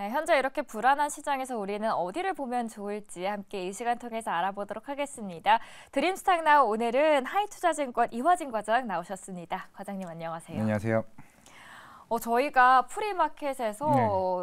네, 현재 이렇게 불안한 시장에서 우리는 어디를 보면 좋을지 함께 이 시간 통해서 알아보도록 하겠습니다. 드림스탁 나우 오늘은 하이투자증권 이화진 과장 나오셨습니다. 과장님 안녕하세요. 안녕하세요. 어, 저희가 프리마켓에서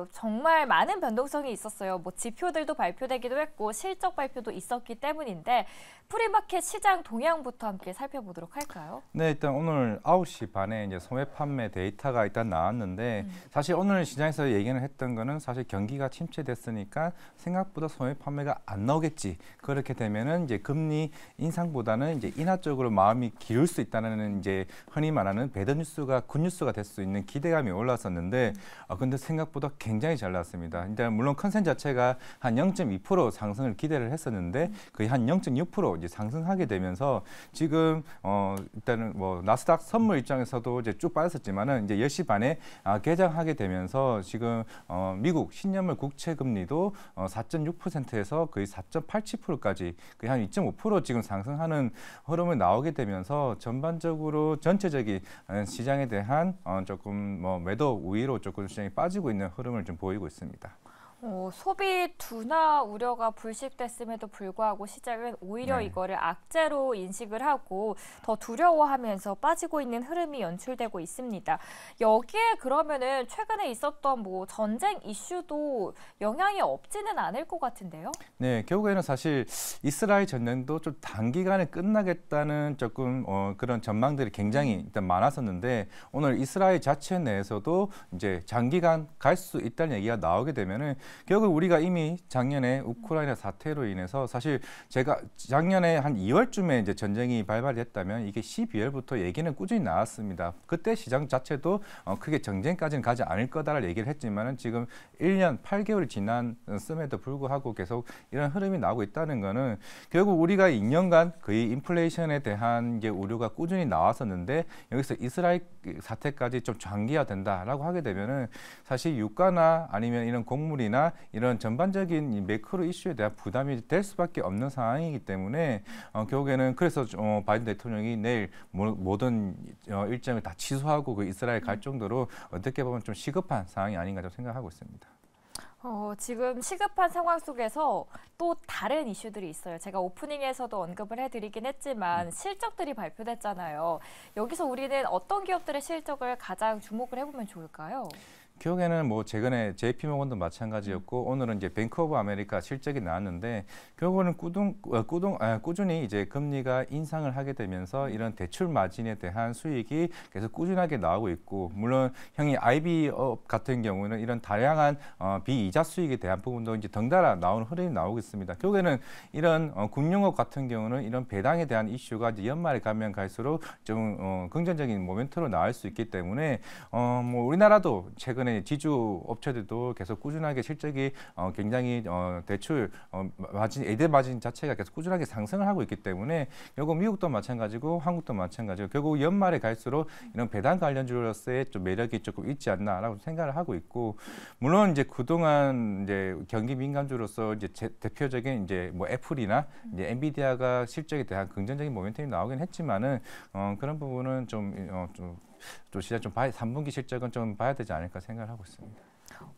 네. 정말 많은 변동성이 있었어요. 뭐 지표들도 발표되기도 했고 실적 발표도 있었기 때문인데 프리마켓 시장 동향부터 함께 살펴보도록 할까요? 네, 일단 오늘 9시 반에 이제 소매 판매 데이터가 일단 나왔는데 음. 사실 오늘 시장에서 얘기를 했던 거는 사실 경기가 침체됐으니까 생각보다 소매 판매가 안 나오겠지. 그렇게 되면은 이제 금리 인상보다는 이제 인하 쪽으로 마음이 기울 수 있다는 이제 흔히 말하는 배드 뉴스가 굿 뉴스가 될 수 있는 기대가 기대감이 올랐었는데 아, 근데 생각보다 굉장히 잘 나왔습니다. 일단 물론 컨센 자체가 한 0.2% 상승을 기대를 했었는데 거의 한0.6% 이제 상승하게 되면서 지금 어 일단은 뭐 나스닥 선물 입장에서도 이제 쭉 빠졌었지만은 이제 10시 반에 아, 개장하게 되면서 지금 어 미국 신년물 국채 금리도 어 4.6%에서 거의 4.87%까지 거의 한2.5% 지금 상승하는 흐름을 나오게 되면서 전반적으로 전체적인 어, 시장에 대한 어, 조금 뭐뭐 매도 우위로 조금 시장이 빠지고 있는 흐름을 좀 보이고 있습니다. 어, 소비 둔화 우려가 불식됐음에도 불구하고 시장은 오히려 네. 이거를 악재로 인식을 하고 더 두려워하면서 빠지고 있는 흐름이 연출되고 있습니다. 여기에 그러면은 최근에 있었던 뭐 전쟁 이슈도 영향이 없지는 않을 것 같은데요? 네, 결국에는 사실 이스라엘 전쟁도 좀 단기간에 끝나겠다는 조금 어, 그런 전망들이 굉장히 음. 일단 많았었는데 오늘 이스라엘 자체 내에서도 이제 장기간 갈 수 있다는 얘기가 나오게 되면은 결국 우리가 이미 작년에 우크라이나 사태로 인해서 사실 제가 작년에 한 2월쯤에 이제 전쟁이 발발했다면 이게 12월부터 얘기는 꾸준히 나왔습니다. 그때 시장 자체도 어, 크게 전쟁까지는 가지 않을 거다를 얘기를 했지만은 지금 1년 8개월 지난 쯤에도 불구하고 계속 이런 흐름이 나오고 있다는 거는 결국 우리가 2년간 그의 인플레이션에 대한 게 우려가 꾸준히 나왔었는데 여기서 이스라엘 사태까지 좀 장기화된다라고 하게 되면은 사실 유가나 아니면 이런 곡물이나 정책이나 이런 전반적인 매크로 이슈에 대한 부담이 될 수밖에 없는 상황이기 때문에 어, 결국에는 그래서 어, 바이든 대통령이 내일 모, 든 어, 일정을 다 취소하고 그 이스라엘 갈 음. 정도로 어떻게 보면 좀 시급한 상황이 아닌가 좀 생각하고 있습니다. 어, 지금 시급한 상황 속에서 또 다른 이슈들이 있어요. 제가 오프닝에서도 언급을 해드리긴 했지만 음. 실적들이 발표됐잖아요. 여기서 우리는 어떤 기업들의 실적을 가장 주목을 해보면 좋을까요? 결국에는 뭐 최근에 JP 모건도 마찬가지였고 음. 오늘은 이제 뱅크 오브 아메리카 실적이 나왔는데 결국은 꾸둥, 어, 꾸둥, 아, 꾸준히 이제 금리가 인상을 하게 되면서 음. 이런 대출 마진에 대한 수익이 계속 꾸준하게 나오고 있고 물론 형이 IB업 같은 경우는 이런 다양한 어, 비이자 수익에 대한 부분도 이제 덩달아 나오는 흐름이 나오고 있습니다. 결국에는 이런 어, 금융업 같은 경우는 이런 배당에 대한 이슈가 이제 연말에 가면 갈수록 좀 어, 긍정적인 모멘트로 나올 수 있기 때문에 어, 뭐 우리나라도 최근에 때문에 지주 업체들도 계속 꾸준하게 실적이 어, 굉장히 어, 대출 어, 마진 에드 마진 자체가 계속 꾸준하게 상승을 하고 있기 때문에 결국 미국도 마찬가지고 한국도 마찬가지고 결국 연말에 갈수록 이런 배당 관련주로서의 좀 매력이 조금 있지 않나라고 생각을 하고 있고 물론 이제 그동안 이제 경기 민간주로서 이제 제, 대표적인 이제 뭐 애플이나 이제 엔비디아가 실적에 대한 긍정적인 모멘텀이 나오긴 했지만은 어, 그런 부분은 좀, 어, 좀또 진짜 좀 봐야 3분기 실적은 좀 봐야 되지 않을까 생각을 하고 있습니다.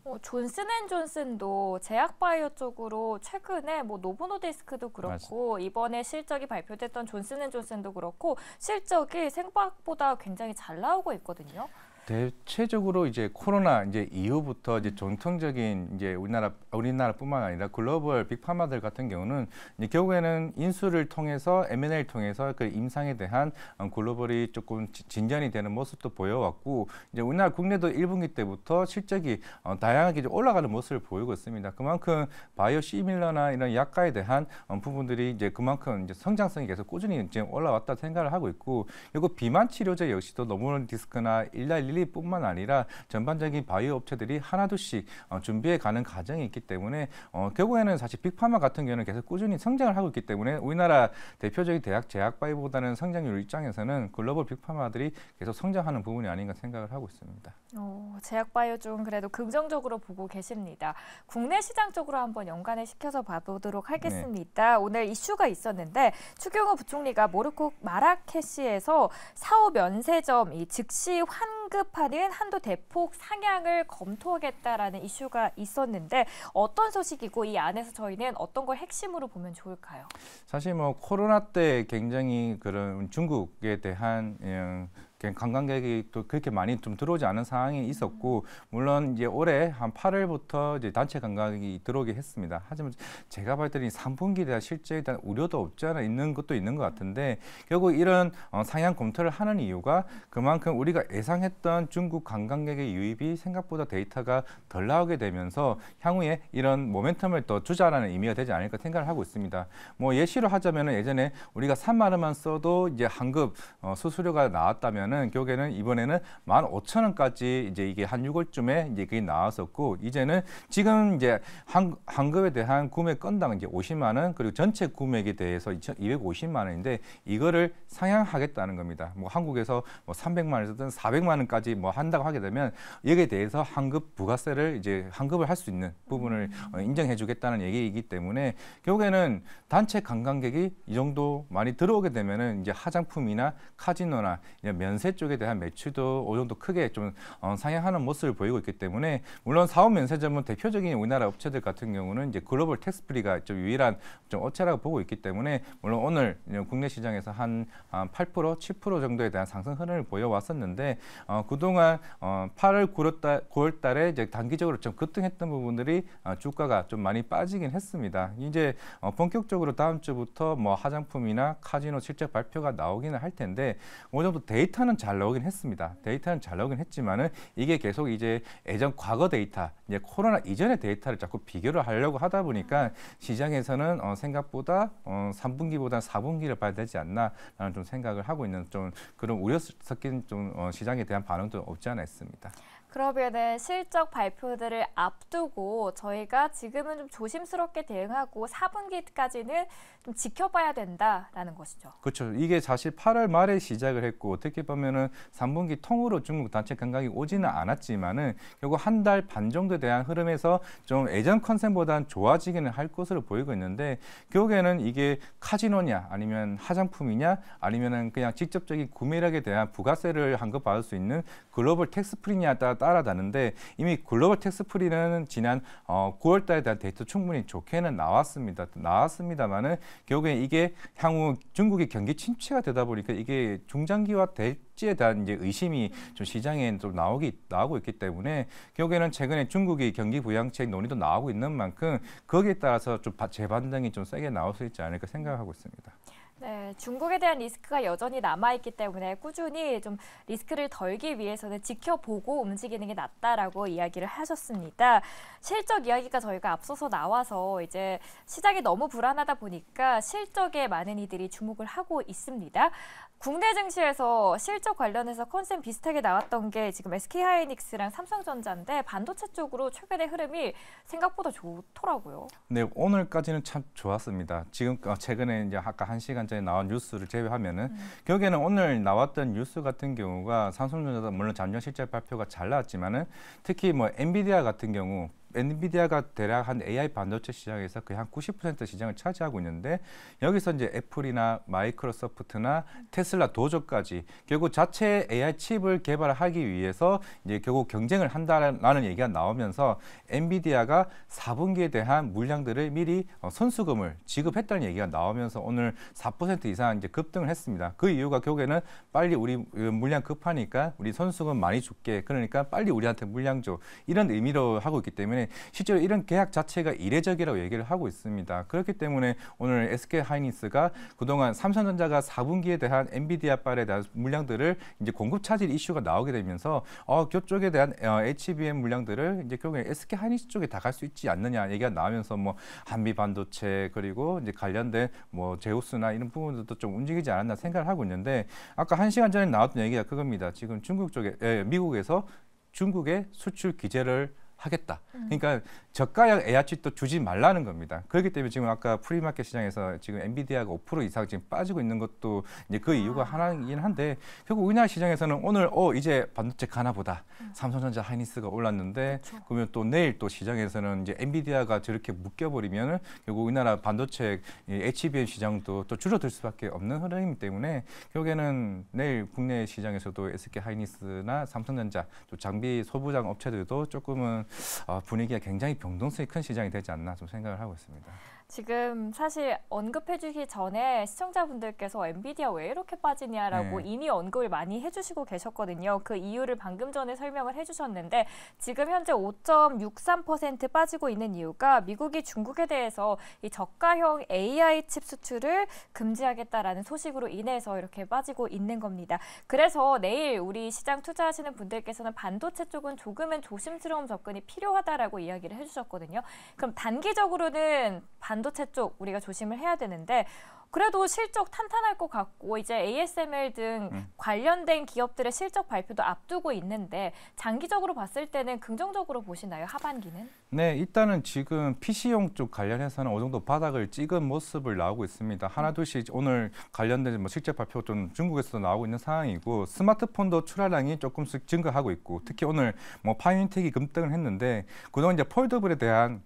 어, 존슨앤존슨도 제약바이오 쪽으로 최근에 뭐 노보노디스크도 그렇고 맞아. 이번에 실적이 발표됐던 존슨앤존슨도 그렇고 실적이 생각보다 굉장히 잘 나오고 있거든요. 대체적으로 이제 코로나 이제 이후부터 이제 전통적인 이제 우리나라 우리나라뿐만 아니라 글로벌 빅파마들 같은 경우는 이제 결국에는 인수를 통해서 M&A를 통해서 그 임상에 대한 어, 글로벌이 조금 진전이 되는 모습도 보여왔고 이제 우리나라 국내도 1분기 때부터 실적이 어, 다양하게 좀 올라가는 모습을 보이고 있습니다. 그만큼 바이오 시밀러나 이런 약가에 대한 어, 부분들이 이제 그만큼 이제 성장성이 계속 꾸준히 지금 올라왔다 생각을 하고 있고 그리고 비만 치료제 역시도 노멀 디스크나 1날 1리뿐만 아니라 전반적인 바이오 업체들이 하나둘씩 어, 준비해 가는 과정이 있기 때문에 어, 결국에는 사실 빅파마 같은 경우는 계속 꾸준히 성장을 하고 있기 때문에 우리나라 대표적인 대학 제약바이보다는 성장률 입장에서는 글로벌 빅파마들이 계속 성장하는 부분이 아닌가 생각을 하고 있습니다. 어, 제약바이오 좀 그래도 긍정적으로 보고 계십니다. 국내 시장 쪽으로 한번 연관을 시켜서 봐보도록 네. 하겠습니다. 네. 오늘 이슈가 있었는데 추경호 부총리가 모로코 마라케시에서 사후 면세점 이 즉시 환 상급하는 한도 대폭 상향을 검토하겠다라는 이슈가 있었는데 어떤 소식이고 이 안에서 저희는 어떤 걸 핵심으로 보면 좋을까요? 사실 뭐 코로나 때 굉장히 그런 중국에 대한 음, 그 관광객이 또 그렇게 많이 좀 들어오지 않은 상황이 있었고 물론 이제 올해 한 8월부터 이제 단체 관광이 객 들어오게 했습니다. 하지만 제가 볼 때는 상품기에 실제 일단 우려도 없지 않아 있는 것도 있는 것 같은데 결국 이런 어, 상향 검토를 하는 이유가 그만큼 우리가 예상했던 중국 관광객의 유입이 생각보다 데이터가 덜 나오게 되면서 향후에 이런 모멘텀을 또 주자라는 의미가 되지 않을까 생각을 하고 있습니다. 뭐 예시로 하자면 예전에 우리가 3만 원만 써도 이제 한급 어, 수수료가 나왔다면 보면은 결국에는 이번에는 만 오천 원까지 이제 이게 한 6월쯤에 이제 그게 나왔었고 이제는 지금 이제 한 한급에 대한 구매 건당 이제 오십만원 그리고 전체 구매에 대해서 이백오십만 원인데 이거를 상향하겠다는 겁니다. 뭐 한국에서 뭐삼백만 원에서든 사백만 원까지 뭐 한다고 하게 되면 여기에 대해서 한급 부가세를 이제 한급을 할 수 있는 부분을 음. 어, 인정해 주겠다는 얘기이기 때문에 결국에는 단체 관광객이 이 정도 많이 들어오게 되면은 이제 화장품이나 카지노나 면세 면세 쪽에 대한 매출도 어느 정도 크게 좀 어, 상향하는 모습을 보이고 있기 때문에 물론 사업 면세점은 대표적인 우리나라 업체들 같은 경우는 이제 글로벌 텍스프리가 좀 유일한 좀 업체라고 보고 있기 때문에 물론 오늘 국내 시장에서 한 8% 7% 아, 정도에 대한 상승 흐름을 보여왔었는데 어, 그동안 어, 8월 9월, 달, 9월 달에 이제 단기적으로 좀 급등했던 부분들이 어, 주가가 좀 많이 빠지긴 했습니다. 이제 어, 본격적으로 다음 주부터 뭐 화장품이나 카지노 실적 발표가 나오기는 할 텐데 어느 정도 데이터는 데이터는 잘 나오긴 했습니다. 데이터는 잘 나오긴 했지만은 이게 계속 이제 예전 과거 데이터 이제 코로나 이전의 데이터를 자꾸 비교를 하려고 하다 보니까 음. 시장에서는 어, 생각보다 어, 3분기보다 4분기를 봐야 되지 않나라는 좀 생각을 하고 있는 좀 그런 우려 섞인 좀 어, 시장에 대한 반응도 없지 않아 있습니다. 그러면은 실적 발표들을 앞두고 저희가 지금은 좀 조심스럽게 대응하고 4분기까지는 좀 지켜봐야 된다라는 것이죠. 그렇죠. 이게 사실 8월 말에 시작을 했고 어떻게 보면은 3분기 통으로 중국 단체 관광이 오지는 않았지만은 결국 한 달 반 정도 대한 흐름에서 좀 예전 컨셉보다는 좋아지기는 할 것으로 보이고 있는데 결국에는 이게 카지노냐 아니면 화장품이냐 아니면은 그냥 직접적인 구매력에 대한 부가세를 한급 받을 수 있는 글로벌 텍스프리냐 에 따라 따라다는데 이미 글로벌 텍스프리는 지난 어, 9월 달에 대한 데이터 충분히 좋게는 나왔습니다. 나왔습니다만은 결국에 이게 향후 중국의 경기 침체가 되다 보니까 이게 중장기화 될 착지에 대한 이제 의심이 좀 시장에 좀 나오기 나오고 있기 때문에 결국에는 최근에 중국이 경기 부양책 논의도 나오고 있는 만큼 거기에 따라서 좀 재반등이 좀 세게 나올 수 있지 않을까 생각하고 있습니다. 네, 중국에 대한 리스크가 여전히 남아있기 때문에 꾸준히 좀 리스크를 덜기 위해서는 지켜보고 움직이는 게 낫다라고 이야기를 하셨습니다. 실적 이야기가 저희가 앞서서 나와서 이제 시장이 너무 불안하다 보니까 실적에 많은 이들이 주목을 하고 있습니다. 국내 증시에서 실적 관련해서 컨셉 비슷하게 나왔던 게 지금 SK하이닉스랑 삼성전자인데 반도체 쪽으로 최근의 흐름이 생각보다 좋더라고요. 네, 오늘까지는 참 좋았습니다. 지금 어, 최근에 이제 아까 한 시간 전에 나온 뉴스를 제외하면은 음. 결국에는 오늘 나왔던 뉴스 같은 경우가 삼성전자도 물론 잠정 실적 발표가 잘 나왔지만은 특히 뭐 엔비디아 같은 경우 엔비디아가 대략 한 AI 반도체 시장에서 거의 한 90% 시장을 차지하고 있는데 여기서 이제 애플이나 마이크로소프트나 테슬라 도저까지 결국 자체 AI 칩을 개발하기 위해서 이제 결국 경쟁을 한다라는 얘기가 나오면서 엔비디아가 4분기에 대한 물량들을 미리 선수금을 어, 지급했다는 얘기가 나오면서 오늘 4% 이상 이제 급등을 했습니다. 그 이유가 결국에는 빨리 우리 그 물량 급하니까 우리 선수금 많이 줄게. 그러니까 빨리 우리한테 물량 줘. 이런 의미로 하고 있기 때문에 때문에 실제로 이런 계약 자체가 이례적이라고 얘기를 하고 있습니다. 그렇기 때문에 오늘 SK 하이닉스가 그동안 삼성전자가 4분기에 대한 엔비디아발에 대한 물량들을 이제 공급 차질 이슈가 나오게 되면서 어, 그쪽에 대한 어, HBM 물량들을 이제 결국에 SK 하이닉스 쪽에 다 갈 수 있지 않느냐 얘기가 나오면서 뭐 한미 반도체 그리고 이제 관련된 뭐 제우스나 이런 부분들도 좀 움직이지 않았나 생각을 하고 있는데 아까 한 시간 전에 나왔던 얘기가 그겁니다. 지금 중국 쪽에 에, 예, 미국에서 중국의 수출 규제를 하겠다. 음. 그러니까 저가형 a 아칩도 주지 말라는 겁니다. 그렇기 때문에 지금 아까 프리마켓 시장에서 지금 엔비디아가 5% 이상 지금 빠지고 있는 것도 이제 그 아. 이유가 아. 하나이긴 한데 결국 우리나라 시장에서는 오늘 어 이제 반도체 가나 보다. 음. 삼성전자 하이닉스가 올랐는데 그렇 그러면또 내일 또 시장에서는 이제 엔비디아가 저렇게 묶여 버리면은 결국 우리나라 반도체 HBM 시장도 또 줄어들 수밖에 없는 흐름이기 때문에 결국에는 내일 국내 시장에서도 SK 하이닉스나 삼성전자 또 장비 소부장 업체들도 조금은 아, 분위기가 굉장히 변동성이 큰 시장이 되지 않나 좀 생각을 하고 있습니다. 지금 사실 언급해 주기 전에 시청자분들께서 엔비디아 왜 이렇게 빠지냐라고 네. 이미 언급을 많이 해 주시고 계셨거든요. 그 이유를 방금 전에 설명을 해 주셨는데 지금 현재 5.63% 빠지고 있는 이유가 미국이 중국에 대해서 이 저가형 AI 칩 수출을 금지하겠다라는 소식으로 인해서 이렇게 빠지고 있는 겁니다. 그래서 내일 우리 시장 투자하시는 분들께서는 반도체 쪽은 조금은 조심스러운 접근이 필요하다라고 이야기를 해 주셨거든요. 그럼 단기적으로는 반 반도체 쪽 우리가 조심을 해야 되는데 그래도 실적 탄탄할 것 같고 이제 ASML 등 음. 관련된 기업들의 실적 발표도 앞두고 있는데 장기적으로 봤을 때는 긍정적으로 보시나요? 하반기는? 네, 일단은 지금 PC용 쪽 관련해서는 어느 정도 바닥을 찍은 모습을 나오고 있습니다. 하나둘씩 오늘 관련된 뭐 실적 발표 좀 중국에서도 나오고 있는 상황이고 스마트폰도 출하량이 조금씩 증가하고 있고 특히 오늘 뭐파이텍이 급등을 했는데 그동안 이제 폴더블에 대한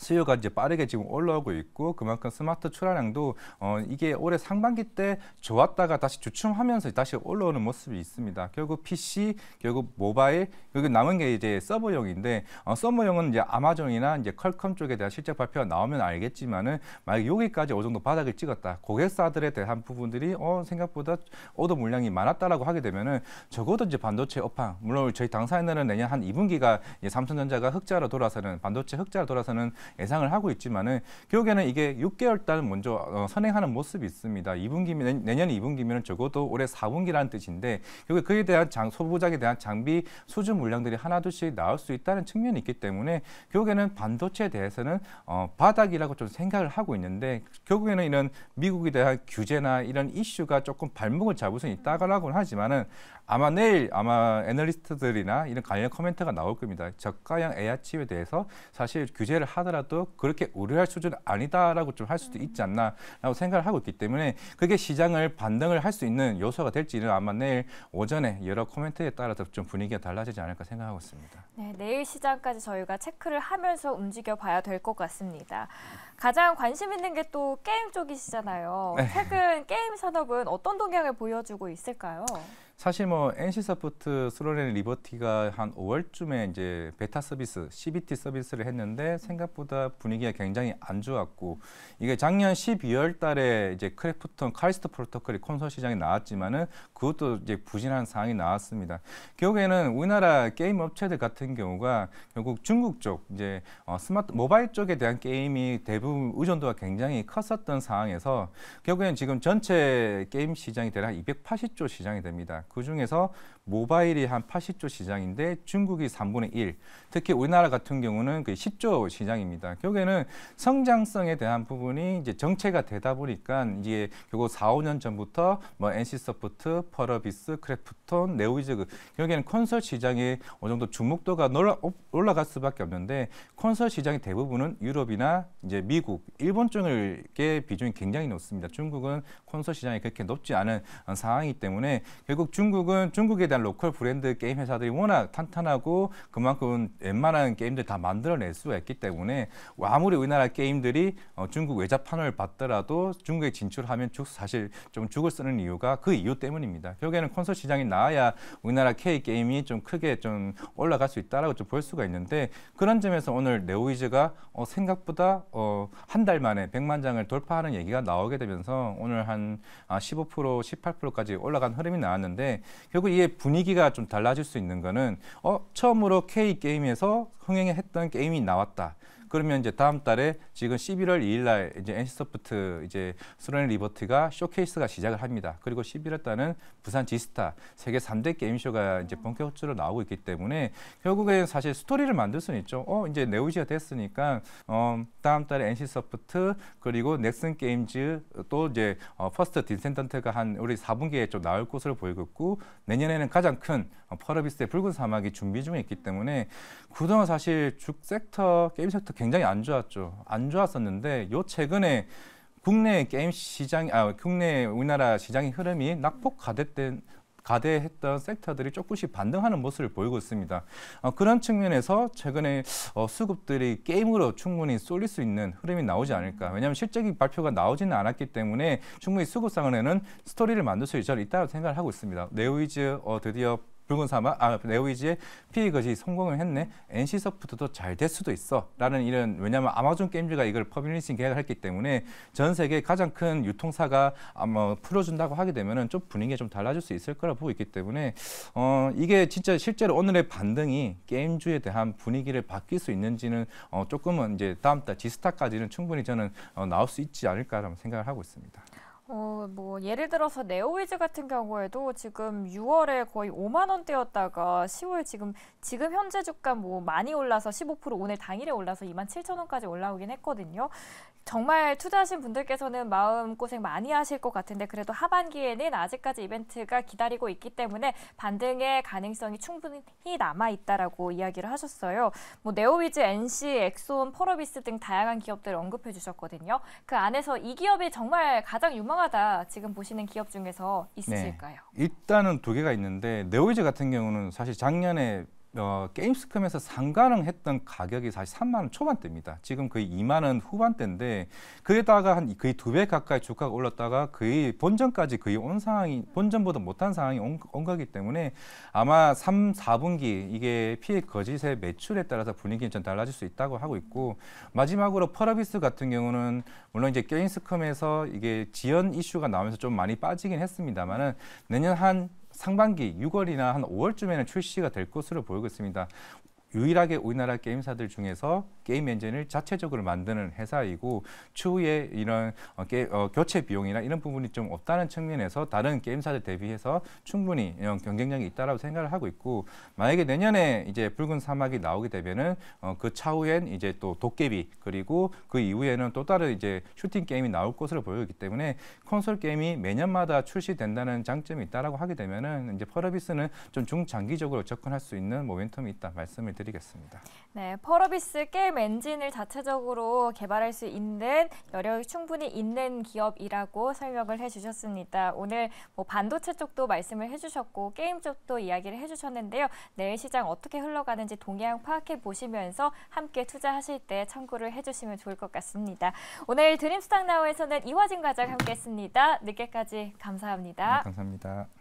수요가 이제 빠르게 지금 올라오고 있고 그만큼 스마트 출하량도 어 이게 올해 상반기 때 좋았다가 다시 주춤하면서 다시 올라오는 모습이 있습니다. 결국 PC, 결국 모바일, 여기 남은 게 이제 서버용인데 어 서버용은 이제 아마존이나 이제 컬컴 쪽에 대한 실적 발표가 나오면 알겠지만은 만약 여기까지 어느 정도 바닥을 찍었다. 고객사들에 대한 부분들이 어 생각보다 오더 물량이 많았다라고 하게 되면은 적어도 이제 반도체 업황 물론 저희 당사에는 내년 한 2분기가 삼성전자가 흑자로 돌아서는 반도체 흑자로 돌아서는 예상을 하고 있지만은 결국에는 이게 6개월 달 먼저 어, 선행하는 모습이 있습니다. 2분기면 내년 2분기면 적어도 올해 4분기라는 뜻인데 결국 그에 대한 장, 소부작에 대한 장비 수준 물량들이 하나둘씩 나올 수 있다는 측면이 있기 때문에 결국에는 반도체에 대해서는 어, 바닥이라고 좀 생각을 하고 있는데 결국에는 이런 미국에 대한 규제나 이런 이슈가 조금 발목을 잡을 수있다고는 하지만은 아마 내일 아마 애널리스트들이나 이런 관련 커멘트가 나올 겁니다. 저가형 AI 칩에 대해서 사실 규제를 하더라도 하더라도 그렇게 우려할 수준은 아니다라고 좀 할 수도 있지 않나라고 생각을 하고 있기 때문에 그게 시장을 반등을 할 수 있는 요소가 될지는 아마 내일 오전에 여러 코멘트에 따라서 좀 분위기가 달라지지 않을까 생각하고 있습니다. 네, 내일 시장까지 저희가 체크를 하면서 움직여 봐야 될 것 같습니다. 가장 관심 있는 게 또 게임 쪽이시잖아요. 네. 최근 게임 산업은 어떤 동향을 보여주고 있을까요? 사실 뭐 NC 서포트 슬로렌 리버티가 한 5월쯤에 이제 베타 서비스 CBT 서비스를 했는데 생각보다 분위기가 굉장히 안 좋았고 이게 작년 12월 달에 이제 크래프톤 카리스트 프로토콜이 콘솔 시장에 나왔지만은 그것도 이제 부진한 상황이 나왔습니다. 결국에는 우리나라 게임 업체들 같은 경우가 결국 중국 쪽 이제 어 스마트 모바일 쪽에 대한 게임이 대부분 의존도가 굉장히 컸었던 상황에서 결국에는 지금 전체 게임 시장이 대략 280조 시장이 됩니다. 그 중에서 모바일이 한 80조 시장인데 중국이 3분의 1, 특히 우리나라 같은 경우는 그 10조 시장입니다. 결국에는 성장성에 대한 부분이 이제 정체가 되다 보니까 이제 결국 4, 5년 전부터 뭐 NC서포트, 퍼러비스, 크래프톤, 네오이즈 결국에는 콘솔 시장이 어느 정도 주목도가 올라갈 수밖에 없는데 콘솔 시장의 대부분은 유럽이나 이제 미국, 일본 쪽의 비중이 굉장히 높습니다. 중국은 콘솔 시장이 그렇게 높지 않은 상황이기 때문에 결국 중국은 중국에 대한 일단 로컬 브랜드 게임 회사들이 워낙 탄탄하고 그만큼 웬만한 게임들 다 만들어낼 수가 있기 때문에 아무리 우리나라 게임들이 어, 중국 외자판을 받더라도 중국에 진출하면 죽, 사실 좀 죽을 쓰는 이유가 그 이유 때문입니다. 결국에는 콘솔 시장이 나와야 우리나라 K 게임이 좀 크게 좀 올라갈 수 있다라고 좀 볼 수가 있는데 그런 점에서 오늘 네오이즈가 어, 생각보다 어, 한달 만에 100만 장을 돌파하는 얘기가 나오게 되면서 오늘 한 15% 18%까지 아, 올라간 흐름이 나왔는데 결국 이게 분 분위기가 좀 달라질 수 있는 거는 어 처음으로 K 게임에서 흥행했던 게임이 나왔다. 그러면 이제 다음 달에 지금 11월 2일 날 이제 NC 소프트 이제 수런 리버티가 쇼케이스가 시작을 합니다. 그리고 11월 달은 부산 지스타 세계 3대 게임쇼가 이제 본격적으로 나오고 있기 때문에 결국엔 사실 스토리를 만들 수는 있죠. 어, 이제 네오지가 됐으니까 어, 다음 달에 NC 소프트 그리고 넥슨 게임즈 또 이제 어, 퍼스트 딘센턴트가한 우리 4분기에 좀 나올 것으로 보이고 있고 내년에는 가장 큰 어, 퍼러비스의 붉은 사막이 준비 중에 있기 때문에 그동안 사실 주 섹터 게임 섹터 굉장히 안 좋았죠. 안 좋았었는데 요 최근에 국내 게임 시장, 아 국내 우리나라 시장의 흐름이 낙폭 가대된 가대했던 섹터들이 조금씩 반등하는 모습을 보이고 있습니다. 어, 그런 측면에서 최근에 어, 수급들이 게임으로 충분히 쏠릴 수 있는 흐름이 나오지 않을까. 왜냐하면 실적인 발표가 나오지는 않았기 때문에 충분히 수급상으로는 스토리를 만들 수 있을 있다고 생각을 하고 있습니다. 네오이즈 어, 드디어 붉은 사막, 아, 네오이지의 피그이 성공을 했네. NC소프트도 잘 될 수도 있어. 라는 이런, 왜냐면 아마존 게임즈가 이걸 퍼블리싱 계약을 했기 때문에 전 세계 가장 큰 유통사가 아마 풀어준다고 하게 되면은 좀 분위기가 좀 달라질 수 있을 거라 보고 있기 때문에 어, 이게 진짜 실제로 오늘의 반등이 게임주에 대한 분위기를 바뀔 수 있는지는 어, 조금은 이제 다음 달 지스타까지는 충분히 저는 어, 나올 수 있지 않을까라는 생각을 하고 있습니다. 어, 뭐 예를 들어서 네오위즈 같은 경우에도 지금 6월에 거의 5만 원대였다가 10월 지금 지금 현재 주가 뭐 많이 올라서 15% 오늘 당일에 올라서 2 7 0 0 0 원까지 올라오긴 했거든요. 정말 투자하신 분들께서는 마음고생 많이 하실 것 같은데 그래도 하반기에는 아직까지 이벤트가 기다리고 있기 때문에 반등의 가능성이 충분히 남아있다라고 이야기를 하셨어요. 뭐 네오위즈, NC, 엑소온, 퍼러비스 등 다양한 기업들 을 언급해 주셨거든요. 그 안에서 이 기업이 정말 가장 유망하다 지금 보시는 기업 중에서 네. 있으실까요? 네. 일단은 두 개가 있는데 네오위즈 같은 경우는 사실 작년에 어, 게임스컴에서 상가능했던 가격이 사실 3만 원 초반대입니다. 지금 거의 2만 원 후반대인데 그에다가 한 거의 두배 가까이 주가가 올랐다가 거의 본전까지 거의 온 상황이 본전보다 못한 상황이 온, 온 거기 때문에 아마 3, 4분기 이게 피해 거짓의 매출에 따라서 분위기는 좀 달라질 수 있다고 하고 있고 마지막으로 퍼어비스 같은 경우는 물론 이제 게임스컴에서 이게 지연 이슈가 나오면서 좀 많이 빠지긴 했습니다만은 내년 한 상반기 6월이나 한 5월쯤에는 출시가 될 것으로 보이고 있습니다. 유일하게 우리나라 게임사들 중에서 게임 엔진을 자체적으로 만드는 회사이고 추후에 이런 어, 게, 어, 교체 비용이나 이런 부분이 좀 없다는 측면에서 다른 게임사들 대비해서 충분히 이런 경쟁력이 있다라고 생각을 하고 있고 만약에 내년에 이제 붉은 사막이 나오게 되면은 어, 그 차후엔 이제 또 도깨비 그리고 그 이후에는 또 다른 이제 슈팅 게임이 나올 것으로 보이기 때문에 콘솔 게임이 매년마다 출시된다는 장점이 있다라고 하게 되면은 이제 퍼러비스는 좀 중장기적으로 접근할 수 있는 모멘텀이 있다 말씀을 드리겠습니다. 네, 펄어비스 게임 엔진을 자체적으로 개발할 수 있는 여력이 충분히 있는 기업이라고 설명을 해주셨습니다. 오늘 뭐 반도체 쪽도 말씀을 해주셨고 게임 쪽도 이야기를 해주셨는데요. 내일 시장 어떻게 흘러가는지 동향 파악해 보시면서 함께 투자하실 때 참고를 해주시면 좋을 것 같습니다. 오늘 드림스탁 나우에서는 이화진 과장 함께했습니다. 늦게까지 감사합니다. 네, 감사합니다.